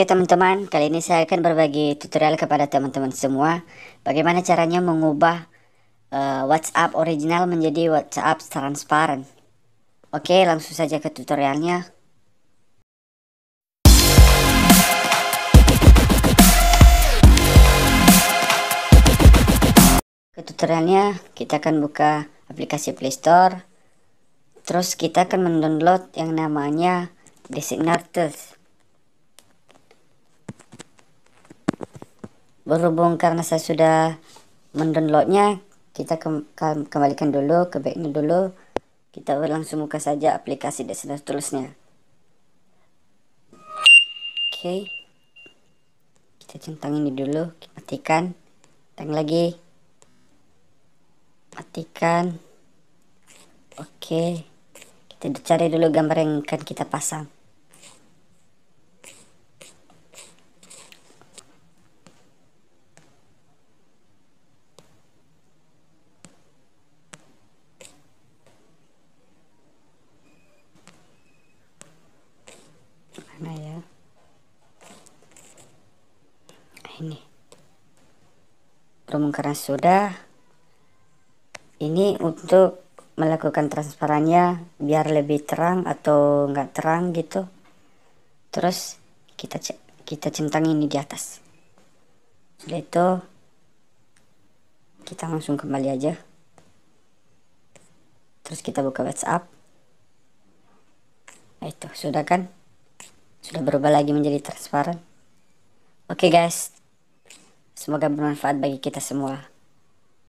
Oke teman-teman, kali ini saya akan berbagi tutorial kepada teman-teman semua bagaimana caranya mengubah uh, WhatsApp original menjadi WhatsApp transparan. Oke, langsung saja ke tutorialnya. Ke tutorialnya, kita akan buka aplikasi Play Store. Terus kita akan mendownload yang namanya Designatus. berhubung karena saya sudah mendownloadnya kita ke kembalikan dulu ke backnya dulu kita langsung buka saja aplikasi dan seterusnya oke okay. kita centang ini dulu matikan tang lagi matikan oke okay. kita cari dulu gambar yang akan kita pasang ini belum karena sudah ini untuk melakukan transparannya biar lebih terang atau enggak terang gitu terus kita kita centang ini di atas sudah itu kita langsung kembali aja terus kita buka WhatsApp nah, itu sudah kan sudah berubah lagi menjadi transparan oke okay, guys Semoga bermanfaat bagi kita semua.